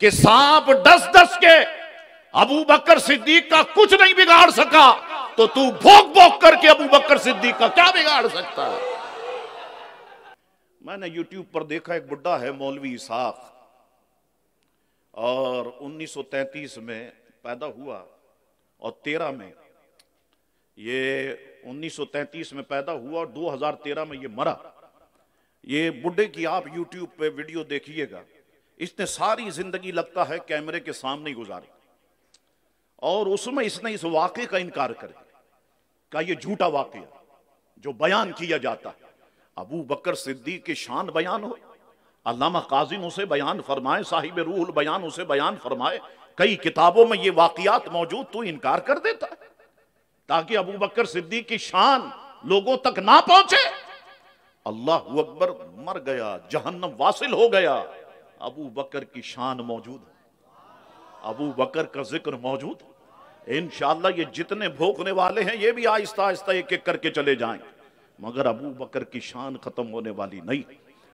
कि सांप डस डस के अबू बकर सिद्दीक का कुछ नहीं बिगाड़ सका तो तू भोग भोग करके अबू बकर सिद्दीक का क्या बिगाड़ सकता है मैंने यूट्यूब पर देखा एक बुड्ढा है मौलवी इसाक और 1933 में पैदा हुआ और 13 में ये 1933 में पैदा हुआ और 2013 में ये मरा ये बुढ़े की आप यूट्यूब पे वीडियो देखिएगा इसने सारी जिंदगी लगता है कैमरे के सामने गुजारी और उसमें इसने इस वाक्य का इनकार कर दिया का ये झूठा वाक्य जो बयान किया जाता है अबू बकर सिद्दीक की शान बयान हो अल्लामा काजिम उसे बयान फरमाए साहिब रूहुल बयान उसे बयान फरमाए कई किताबों में ये वाकियात मौजूद तू इनकार कर देता है ताकि अबू बकर सिद्दीक की शान लोगों तक ना पहुंचे अल्लाह अकबर मर गया जहन्नम वासिल हो गया अबू बकर की शान मौजूद है अबू बकर का जिक्र मौजूद इन ये जितने भोगने वाले हैं ये भी आहिस्ता आहिस्ता एक एक करके चले जाएंगे मगर अबू बकर की शान खत्म होने वाली नहीं